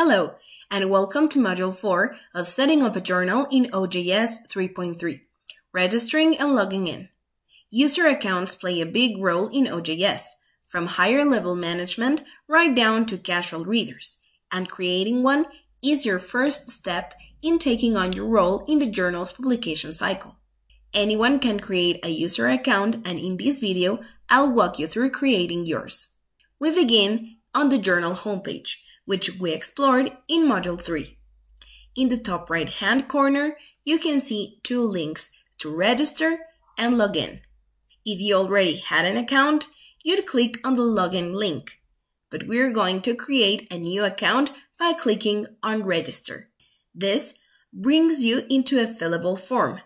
Hello, and welcome to Module 4 of Setting up a Journal in OJS 3.3 Registering and Logging In. User accounts play a big role in OJS, from higher level management right down to casual readers, and creating one is your first step in taking on your role in the journal's publication cycle. Anyone can create a user account, and in this video, I'll walk you through creating yours. We begin on the journal homepage which we explored in Module 3. In the top right hand corner, you can see two links to register and log in. If you already had an account, you'd click on the login link, but we're going to create a new account by clicking on register. This brings you into a fillable form.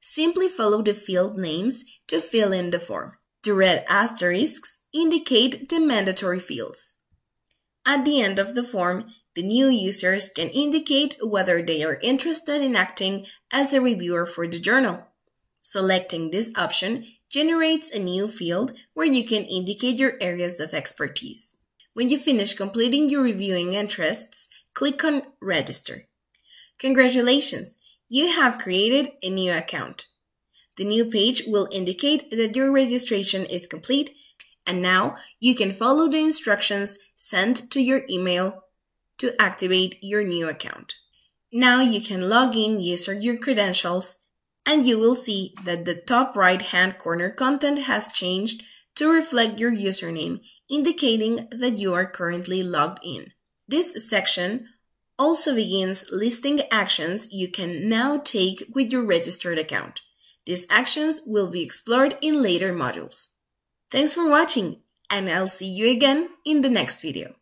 Simply follow the field names to fill in the form. The red asterisks indicate the mandatory fields. At the end of the form, the new users can indicate whether they are interested in acting as a reviewer for the journal. Selecting this option generates a new field where you can indicate your areas of expertise. When you finish completing your reviewing interests, click on Register. Congratulations! You have created a new account. The new page will indicate that your registration is complete and now you can follow the instructions sent to your email to activate your new account. Now you can log in using your credentials and you will see that the top right hand corner content has changed to reflect your username, indicating that you are currently logged in. This section also begins listing actions you can now take with your registered account. These actions will be explored in later modules. Thanks for watching and I'll see you again in the next video.